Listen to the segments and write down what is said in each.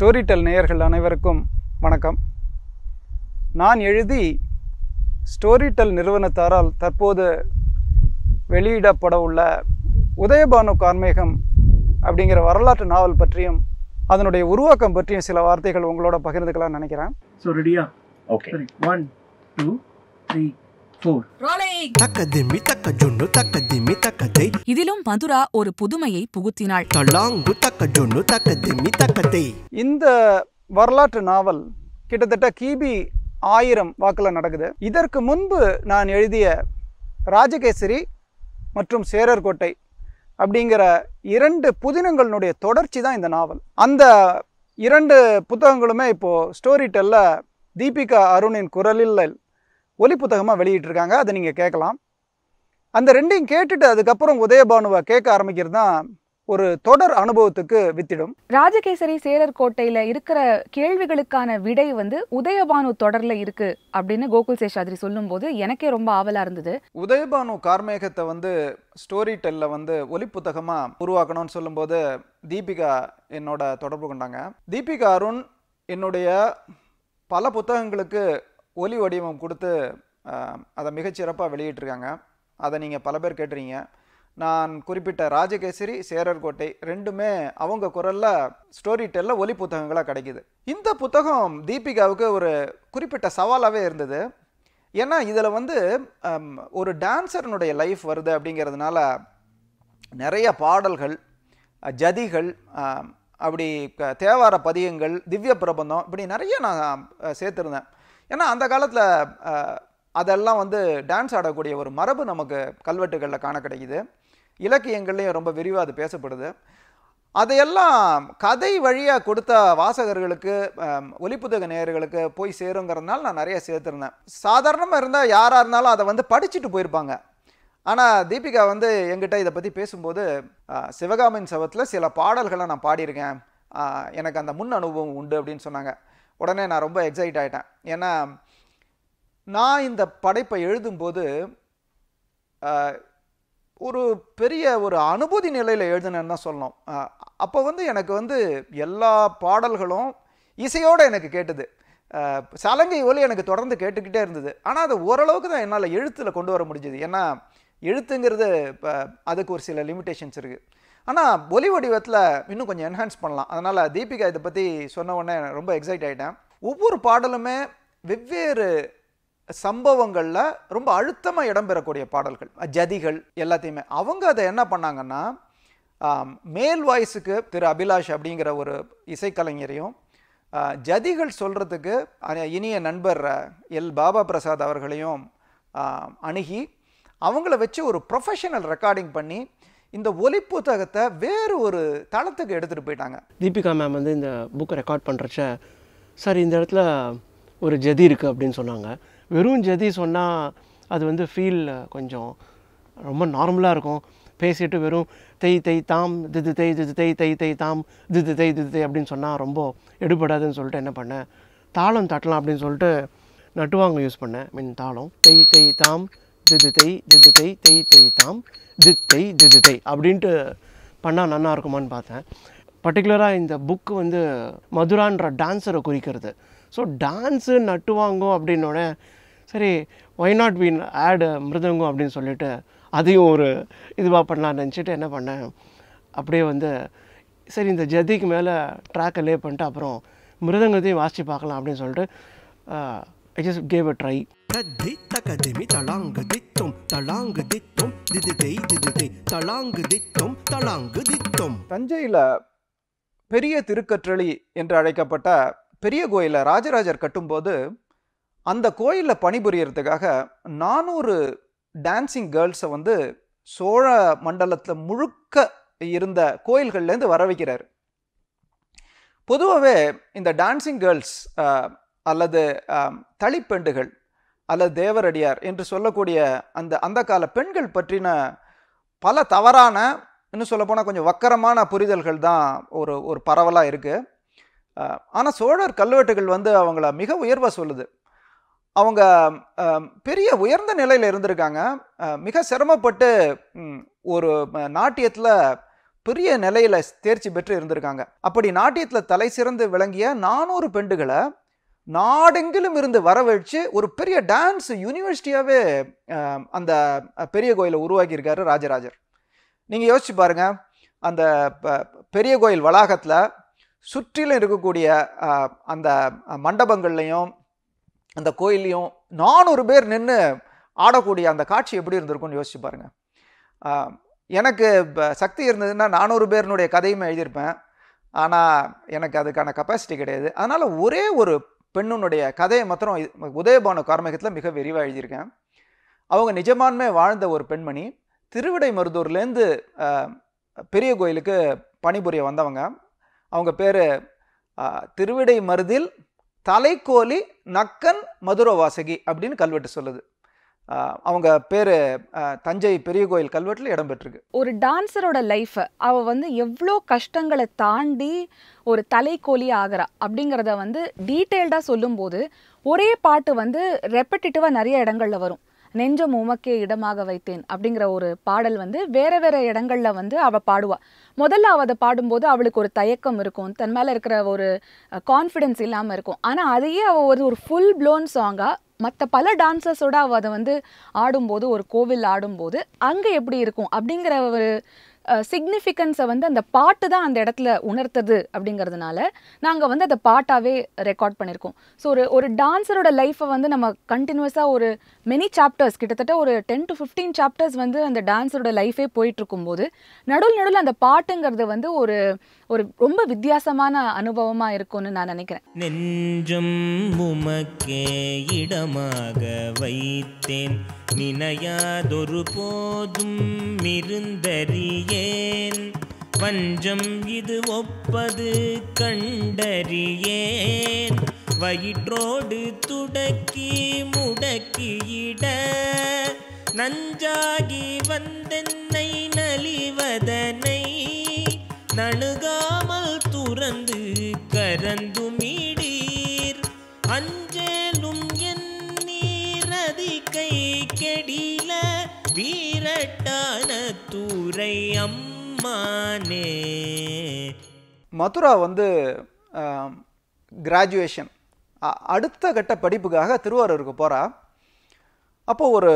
story del நேயர்கள் அனைவருக்கும் வணக்கம் நான் எழுதி ஸ்டோரி டெல் நிறுவனத்தாரால் தற்போது வெளியிடப்பட உள்ள உதயபானு கார்மேகம் அப்படிங்கிற வரலாற்று நாவல் பற்றியும் அதனுடைய உருவாக்கம் பற்றியும் சில வார்த்தைகள் உங்களோட பகிர்ந்துக்கலாம் நினைக்கிறேன் ஸோ ரெடியா ஓகே ஒன் டூ த்ரீ இதிலும் மதுரா ஒரு புதுமையை புகுத்தினாள் இந்த வரலாற்று நாவல் கிட்டத்தட்ட கிபி ஆயிரம் வாக்கில் நடக்குது இதற்கு முன்பு நான் எழுதிய ராஜகேசரி மற்றும் சேரர்கோட்டை அப்படிங்கிற இரண்டு புதினங்களுடைய தொடர்ச்சி தான் இந்த நாவல் அந்த இரண்டு புத்தகங்களுமே இப்போது ஸ்டோரி டெல்ல தீபிகா அருணின் குரலில் ஒலி புத்தகமாக வெளியிட்டிருக்காங்க அதை நீங்கள் கேட்கலாம் அந்த ரெண்டையும் கேட்டுட்டு அதுக்கப்புறம் உதயபானுவை கேட்க ஆரம்பிக்கிறது தான் ஒரு தொடர் அனுபவத்துக்கு வித்திடும் ராஜகேசரி சேரர் கோட்டையில இருக்கிற கேள்விகளுக்கான விடை வந்து உதயபானு தொடர்ல இருக்கு அப்படின்னு கோகுல் சேஷாதிரி சொல்லும் போது எனக்கே ரொம்ப ஆவலா இருந்தது உதயபானு கார்மேகத்தை வந்து ஸ்டோரி டெல்ல வந்து ஒலி புத்தகமா உருவாக்கணும்னு சொல்லும்போது தீபிகா என்னோட தொடர்பு கொண்டாங்க தீபிகா அருண் என்னுடைய பல புத்தகங்களுக்கு ஒலி வடிவம் கொடுத்து அதை மிகச்சிறப்பாக வெளியிட்டிருக்காங்க அதை நீங்கள் பல பேர் கேட்டுறீங்க நான் குறிப்பிட்ட ராஜகேசரி சேரர்கோட்டை ரெண்டுமே அவங்க குரலில் ஸ்டோரி டெல்லில் ஒலி புத்தகங்களாக கிடைக்கிது இந்த புத்தகம் தீபிகாவுக்கு ஒரு குறிப்பிட்ட சவாலாகவே இருந்தது ஏன்னா இதில் வந்து ஒரு டான்சர்னுடைய லைஃப் வருது அப்படிங்கிறதுனால நிறைய பாடல்கள் ஜதிகள் அப்படி தேவார பதியங்கள் திவ்ய பிரபந்தம் இப்படி நிறைய நான் சேர்த்துருந்தேன் ஏன்னா அந்த காலத்தில் அதெல்லாம் வந்து டான்ஸ் ஆடக்கூடிய ஒரு மரபு நமக்கு கல்வெட்டுகளில் காண கிடைக்குது இலக்கியங்கள்லேயும் ரொம்ப விரிவாக அது பேசப்படுது அதையெல்லாம் கதை வழியாக கொடுத்த வாசகர்களுக்கு ஒலிப்புத்தக நேயர்களுக்கு போய் சேருங்கிறதுனால நான் நிறைய சேர்த்துருந்தேன் சாதாரணமாக இருந்தால் யாராக இருந்தாலும் அதை வந்து படிச்சுட்டு போயிருப்பாங்க ஆனால் தீபிகா வந்து எங்கிட்ட இதை பற்றி பேசும்போது சிவகாமின் சவத்தில் சில பாடல்களை நான் பாடியிருக்கேன் எனக்கு அந்த முன் அனுபவம் உண்டு அப்படின்னு சொன்னாங்க உடனே நான் ரொம்ப எக்ஸைட் ஆகிட்டேன் ஏன்னா நான் இந்த படைப்பை எழுதும்போது ஒரு பெரிய ஒரு அனுபூதி நிலையில் எழுதுனேன்னு தான் சொல்லணும் அப்போ வந்து எனக்கு வந்து எல்லா பாடல்களும் இசையோடு எனக்கு கேட்டது சலங்கை ஒலி எனக்கு தொடர்ந்து கேட்டுக்கிட்டே இருந்தது ஆனால் அது ஓரளவுக்கு தான் என்னால் எழுத்தில் கொண்டு வர முடிஞ்சது ஏன்னா எழுத்துங்கிறது அதுக்கு ஒரு சில லிமிட்டேஷன்ஸ் இருக்குது ஆனால் பொலி வடிவத்தில் இன்னும் கொஞ்சம் என்ஹான்ஸ் பண்ணலாம் அதனால் தீபிகா இதை பற்றி சொன்ன உடனே ரொம்ப எக்ஸைட் ஆகிட்டேன் ஒவ்வொரு பாடலுமே வெவ்வேறு சம்பவங்களில் ரொம்ப அழுத்தமாக இடம்பெறக்கூடிய பாடல்கள் ஜதிகள் எல்லாத்தையுமே அவங்க அதை என்ன பண்ணாங்கன்னா மேல் வாய்ஸுக்கு திரு அபிலாஷ் அப்படிங்கிற ஒரு இசைக்கலைஞரையும் ஜதிகள் சொல்கிறதுக்கு இனிய நண்பர் எல் பாபா பிரசாத் அவர்களையும் அணுகி அவங்கள வச்சு ஒரு ப்ரொஃபஷனல் ரெக்கார்டிங் பண்ணி இந்த ஒலி புத்தகத்தை வேறு ஒரு தளத்துக்கு எடுத்துகிட்டு போயிட்டாங்க தீபிகா மேம் வந்து இந்த புக்கை ரெக்கார்ட் பண்ணுறச்ச சார் இந்த இடத்துல ஒரு ஜதி இருக்குது அப்படின்னு சொன்னாங்க வெறும் ஜதி சொன்னால் அது வந்து ஃபீல் கொஞ்சம் ரொம்ப நார்மலாக இருக்கும் பேசிட்டு வெறும் தெய் தை தாம் திது தை திது தை தை தை தாம் திது தை திது தை அப்படின்னு சொன்னால் ரொம்ப எடுபடாதுன்னு சொல்லிட்டு என்ன பண்ணேன் தாளம் தட்டலாம் அப்படின்னு சொல்லிட்டு நட்டுவாங்க யூஸ் பண்ணேன் மீன் தாளம் தெய் தெய் தாம் திது தை தெய் தை தை தை தாம் தித் தை திது தை அப்படின்ட்டு பண்ணால் நல்லா இருக்குமான்னு பார்த்தேன் பர்டிகுலராக இந்த புக்கு வந்து மதுரான்ற டான்ஸரை குறிக்கிறது ஸோ டான்ஸு நட்டுவாங்கோ அப்படின்னோட சரி ஒய் நாட் பீன் ஆடு மிருதங்கம் அப்படின்னு சொல்லிட்டு அதையும் ஒரு இதுவாக பண்ணலான்னு நினச்சிட்டு என்ன பண்ணேன் அப்படியே வந்து சரி இந்த ஜதிக்கு மேலே ட்ராக்கை லே பண்ணிட்டு அப்புறம் மிருதங்கத்தையும் வாசித்து பார்க்கலாம் அப்படின்னு சொல்லிட்டு கேவ் ட்ரை தித்த தலாங்கு தலாங்கு தித்தும் தித்தும் I தலாங்கு தித்தும் தலாங்கு தித்தும் தஞ்சையில் பெரிய திருக்கற்றளி என்று அழைக்கப்பட்ட பெரிய கோயிலை ராஜராஜர் கட்டும்போது அந்த கோயிலில் பணிபுரியறதுக்காக நானூறு டான்சிங் கேர்ள்ஸை வந்து சோழ மண்டலத்தில் முழுக்க இருந்த கோயில்கள்லேருந்து வர வைக்கிறார் பொதுவாகவே இந்த டான்சிங் கேர்ள்ஸ் அல்லது தளிப்பெண்டுகள் அல்லது தேவரடியார் என்று சொல்லக்கூடிய அந்த அந்த கால பெண்கள் பற்றின பல தவறான இன்னும் சொல்லப்போனால் கொஞ்சம் வக்கரமான புரிதல்கள் தான் ஒரு ஒரு பரவலாக இருக்குது ஆனால் சோழர் கல்வெட்டுகள் வந்து அவங்கள மிக உயர்வாக சொல்லுது அவங்க பெரிய உயர்ந்த நிலையில் இருந்திருக்காங்க மிக சிரமப்பட்டு ஒரு நாட்டியத்தில் பெரிய நிலையில் தேர்ச்சி பெற்று இருந்திருக்காங்க அப்படி நாட்டியத்தில் தலை சிறந்து விளங்கிய நானூறு பெண்டுகளை நாடெங்கிலும் இருந்து வரவழைச்சு ஒரு பெரிய டான்ஸ் யூனிவர்சிட்டியாகவே அந்த பெரிய கோயிலை உருவாக்கியிருக்காரு ராஜராஜர் நீங்கள் யோசிச்சு பாருங்கள் அந்த பெரிய கோயில் வளாகத்தில் சுற்றிலும் இருக்கக்கூடிய அந்த மண்டபங்கள்லையும் அந்த கோயில்லையும் நானூறு பேர் நின்று ஆடக்கூடிய அந்த காட்சி எப்படி இருந்திருக்கும்னு யோசிச்சு பாருங்கள் எனக்கு சக்தி இருந்ததுன்னா நானூறு பேருனுடைய கதையுமே எழுதியிருப்பேன் ஆனால் எனக்கு அதுக்கான கெப்பாசிட்டி கிடையாது அதனால் ஒரே ஒரு பெண்ணுனுடைய கதையை மாத்திரம் உதயபானு கார்மிகத்தில் மிக விரிவாக எழுதியிருக்கேன் அவங்க நிஜமான்மை வாழ்ந்த ஒரு பெண்மணி திருவிடை மருதூர்லேருந்து பெரிய கோயிலுக்கு பணிபுரிய வந்தவங்க அவங்க பேர் திருவிடை மருதில் தலைக்கோலி நக்கன் மதுரவாசகி அப்படின்னு கல்வெட்டு சொல்லுது அவங்க பேர் தஞ்சை பெரிய கோயில் கல்வெட்டில் இடம்பெற்றிருக்கு ஒரு டான்ஸரோட லைஃப்பை அவள் வந்து எவ்வளோ கஷ்டங்களை தாண்டி ஒரு தலைக்கோலி ஆகிறா அப்படிங்கிறத வந்து டீட்டெயில்டாக சொல்லும்போது ஒரே பாட்டு வந்து ரெப்படிட்டிவாக நிறைய இடங்களில் வரும் நெஞ்சம் உமக்கே இடமாக வைத்தேன் அப்படிங்கிற ஒரு பாடல் வந்து வேற வேற இடங்கள்ல வந்து அவள் பாடுவாள் முதல்ல அவள் அதை பாடும்போது அவளுக்கு ஒரு தயக்கம் இருக்கும் தன் மேலே இருக்கிற ஒரு கான்ஃபிடென்ஸ் இல்லாமல் இருக்கும் ஆனால் அதையே அவள் ஒரு ஒரு ஃபுல் ப்ளோன் சாங்காக மற்ற பல டான்ஸர்ஸோட அவள் அதை வந்து ஆடும்போது ஒரு கோவில் ஆடும்போது அங்கே எப்படி இருக்கும் அப்படிங்கிற ஒரு சிக்னிஃபிகன்ஸை வந்து அந்த பாட்டு தான் அந்த இடத்துல உணர்த்தது அப்படிங்கிறதுனால நாங்கள் வந்து அதை பாட்டாகவே ரெக்கார்ட் பண்ணியிருக்கோம் ஸோ ஒரு ஒரு டான்ஸரோட லைஃப்பை வந்து நம்ம கண்டினியூஸாக ஒரு மெனி சாப்டர்ஸ் கிட்டத்தட்ட ஒரு டென் டு ஃபிஃப்டீன் சாப்டர்ஸ் வந்து அந்த டான்ஸரோட லைஃபே போயிட்டுருக்கும்போது நடுவில் நடுவில் அந்த பாட்டுங்கிறது வந்து ஒரு ஒரு ரொம்ப வித்தியாசமான அனுபவமாக இருக்கும்னு நான் நினைக்கிறேன் நெஞ்சம் உமக்கே இடமாக வைத்தேன் நினையாதொரு போதும் மிருந்தறிய கண்டறியேன் வஞ்சம் இது ஒப்பது கண்டறியேன் வயிற்றோடு துடக்கி முடக்கியிட நஞ்சாகி வந்தென்னை நலிவதனை நணுகாமல் துறந்து கரந்து மீடீர் அஞ்சலும் என் நீரதி கெடிலா வீரட்டான தூரை அம்மானே மதுரா வந்து கிராஜுவேஷன் அடுத்த கட்ட படிப்புக்காக திருவாரூருக்கு போகிறா அப்போது ஒரு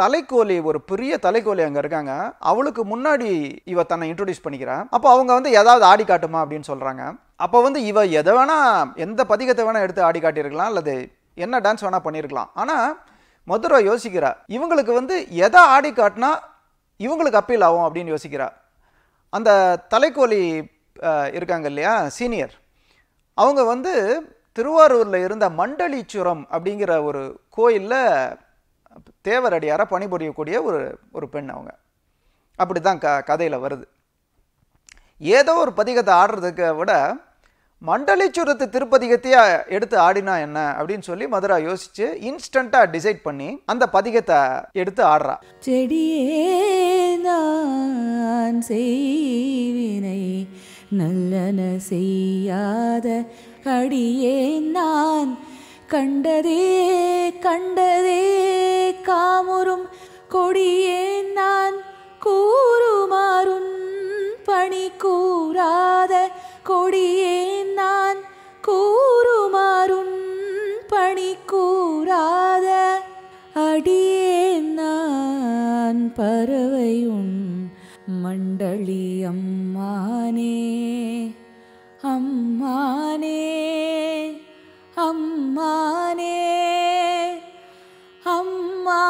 தலைக்கோலி ஒரு பெரிய தலைக்கோலி அங்கே இருக்காங்க அவளுக்கு முன்னாடி இவ தன்னை இன்ட்ரடியூஸ் பண்ணிக்கிறான் அப்போ அவங்க வந்து ஏதாவது ஆடி காட்டுமா அப்படின்னு சொல்கிறாங்க அப்போ வந்து இவ எதை வேணால் எந்த பதிகத்தை வேணால் எடுத்து ஆடி காட்டியிருக்கலாம் அல்லது என்ன டான்ஸ் வேணால் பண்ணியிருக்கலாம் ஆனால் மதுரா யோசிக்கிறா இவங்களுக்கு வந்து எதை ஆடி காட்டினா இவங்களுக்கு அப்பீல் ஆகும் அப்படின்னு யோசிக்கிறா அந்த தலைக்கோலி இருக்காங்க இல்லையா சீனியர் அவங்க வந்து திருவாரூரில் இருந்த மண்டலீச்சுரம் அப்படிங்கிற ஒரு கோயிலில் தேவரடியாராக பணிபுரியக்கூடிய ஒரு ஒரு பெண் அவங்க அப்படி தான் க கதையில் வருது ஏதோ ஒரு பதிகத்தை ஆடுறதுக்கு விட மண்டலிச்சுரத்து திருப்பதிகத்தையா எடுத்து ஆடினா என்ன அப்படின்னு சொல்லி மதுரா யோசிச்சு இன்ஸ்டண்டா டிசைட் பண்ணி அந்த பதிகத்தை எடுத்து ஆடுறா செடியே நான் நல்லன செய்யாத அடியே நான் கண்டதே கண்டதே காமுறும் கொடியே நான் கூறுமாறும் பணி கூறாத கொடியே பறவையும் மண்டளி அம்மானே அம்மானே அம்மானே அம்மா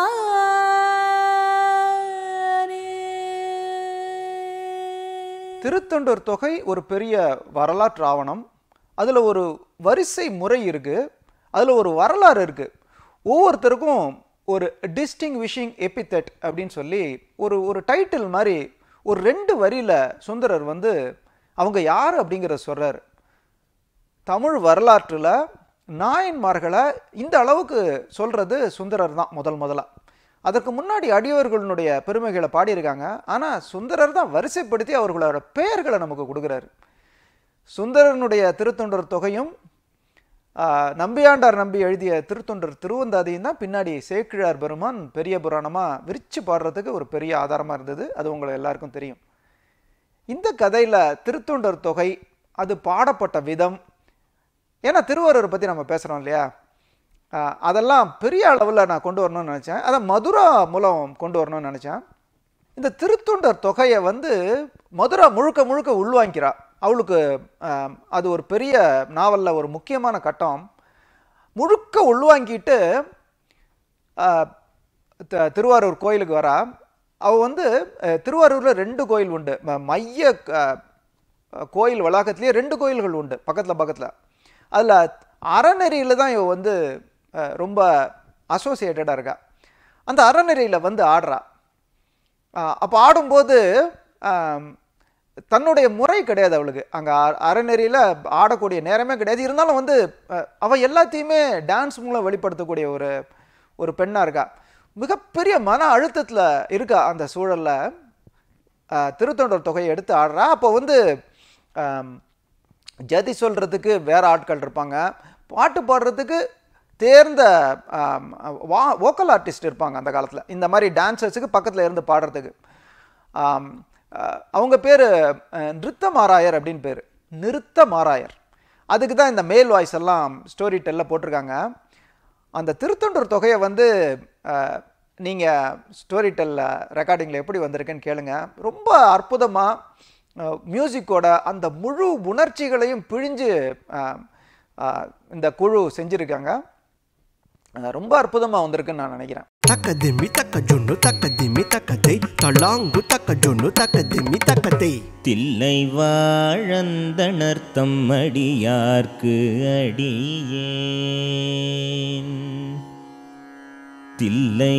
திருத்தொண்டர் தொகை ஒரு பெரிய வரலாற்று ஆவணம் அதில் ஒரு வரிசை முறை இருக்குது அதில் ஒரு வரலாறு இருக்குது ஒவ்வொருத்தருக்கும் ஒரு டிஸ்டிங் விஷிங் எபித்தெட் அப்படின்னு சொல்லி ஒரு ஒரு டைட்டில் மாதிரி ஒரு ரெண்டு வரியில் சுந்தரர் வந்து அவங்க யார் அப்படிங்கிற சொல்கிறார் தமிழ் வரலாற்றில் நாயன்மார்களை இந்த அளவுக்கு சொல்கிறது சுந்தரர் தான் முதல் முதலாக அதற்கு முன்னாடி அடியவர்களுடைய பெருமைகளை பாடியிருக்காங்க ஆனால் சுந்தரர் தான் வரிசைப்படுத்தி அவர்களோட பெயர்களை நமக்கு கொடுக்குறாரு சுந்தரனுடைய திருத்தொண்டர் தொகையும் நம்பியாண்டார் நம்பி எழுதிய திருத்தொண்டர் திருவந்தாதியும் தான் பின்னாடி சேக்கிழார் பெருமான் பெரிய புராணமாக விரித்து பாடுறதுக்கு ஒரு பெரிய ஆதாரமாக இருந்தது அது உங்களை எல்லாருக்கும் தெரியும் இந்த கதையில் திருத்தொண்டர் தொகை அது பாடப்பட்ட விதம் ஏன்னா திருவாரூர் பற்றி நம்ம பேசுகிறோம் இல்லையா அதெல்லாம் பெரிய அளவில் நான் கொண்டு வரணும்னு நினச்சேன் அதை மதுரா மூலம் கொண்டு வரணும்னு நினச்சேன் இந்த திருத்தொண்டர் தொகையை வந்து மதுரா முழுக்க முழுக்க உள்வாங்கிக்கிறாள் அவளுக்கு அது ஒரு பெரிய நாவலில் ஒரு முக்கியமான கட்டம் முழுக்க உள்வாங்கிட்டு திருவாரூர் கோயிலுக்கு வரா அவள் வந்து திருவாரூரில் ரெண்டு கோயில் உண்டு மைய கோயில் வளாகத்துலேயே ரெண்டு கோயில்கள் உண்டு பக்கத்தில் பக்கத்தில் அதில் அறநெறியில் தான் இவள் வந்து ரொம்ப அசோசியேட்டடாக இருக்கா அந்த அறநெறியில் வந்து ஆடுறா அப்போ ஆடும்போது தன்னுடைய முறை கிடையாது அவளுக்கு அங்கே அறநெறியில் ஆடக்கூடிய நேரமே கிடையாது இருந்தாலும் வந்து அவள் எல்லாத்தையுமே டான்ஸ் மூலம் வெளிப்படுத்தக்கூடிய ஒரு ஒரு பெண்ணாக இருக்கா மிகப்பெரிய மன அழுத்தத்தில் இருக்கா அந்த சூழலில் திருத்தொண்டர் தொகையை எடுத்து ஆடுறா அப்போ வந்து ஜதி சொல்கிறதுக்கு வேறு ஆட்கள் இருப்பாங்க பாட்டு பாடுறதுக்கு தேர்ந்த வா ஓக்கல் ஆர்டிஸ்ட் இருப்பாங்க அந்த காலத்தில் இந்த மாதிரி டான்ஸர்ஸுக்கு பக்கத்தில் இருந்து பாடுறதுக்கு அவங்க பேர் நிறுத்த மாறாயர் அப்படின்னு பேர் நிறுத்த மாராயர் அதுக்கு தான் இந்த மேல் வாய்ஸ் எல்லாம் ஸ்டோரி டெல்லில் போட்டிருக்காங்க அந்த திருத்தொண்டர் தொகையை வந்து நீங்கள் ஸ்டோரி டெல்லில் ரெக்கார்டிங்கில் எப்படி வந்திருக்குன்னு கேளுங்க ரொம்ப அற்புதமாக மியூசிக்கோட அந்த முழு உணர்ச்சிகளையும் பிழிஞ்சு இந்த குழு செஞ்சுருக்காங்க ரொம்ப அற்புதமாக வந்திருக்குன்னு நான் நினைக்கிறேன் తక్క దిమ్మి తక్క జున్ను తక్క దిమ్మి తక్క దై తలాంగు తక్క జున్ను తక్క దిమ్మి தில்லை வாழந்தணர்த்தம் அடியார்க்கு அடியேன் தில்லை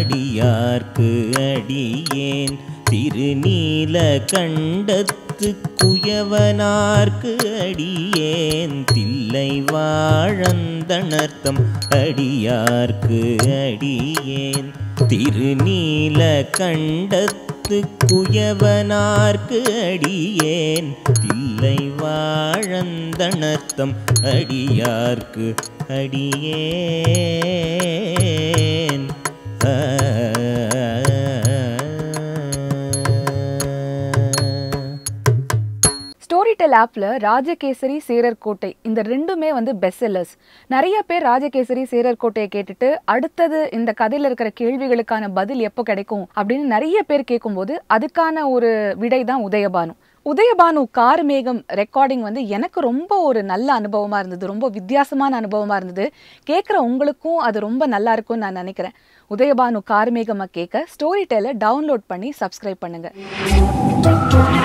அடியார்க்கு அடியேன் திருநீல கண்ட குலத்து குயவனார்க்கு அடியேன் தில்லை வாழந்தனர்த்தம் அடியார்க்கு அடியேன் திருநீல கண்டத்து குயவனார்க்கு அடியேன் தில்லை வாழந்தனர்த்தம் அடியார்க்கு அடியேன் ஆ டிஜிட்டல் ஆப்பில் ராஜகேசரி சேரர் கோட்டை இந்த ரெண்டுமே வந்து பெஸ்ட் செல்லர்ஸ் நிறைய பேர் ராஜகேசரி சேரர் கோட்டையை கேட்டுட்டு அடுத்தது இந்த கதையில் இருக்கிற கேள்விகளுக்கான பதில் எப்போ கிடைக்கும் அப்படின்னு நிறைய பேர் கேட்கும்போது அதுக்கான ஒரு விடை தான் உதயபானு உதயபானு கார் மேகம் ரெக்கார்டிங் வந்து எனக்கு ரொம்ப ஒரு நல்ல அனுபவமாக இருந்தது ரொம்ப வித்தியாசமான அனுபவமாக இருந்தது கேட்குற உங்களுக்கும் அது ரொம்ப நல்லா இருக்கும்னு நான் நினைக்கிறேன் உதயபானு கார் மேகமாக கேட்க ஸ்டோரி டெய்லர் டவுன்லோட் பண்ணி சப்ஸ்கிரைப் பண்ணுங்கள்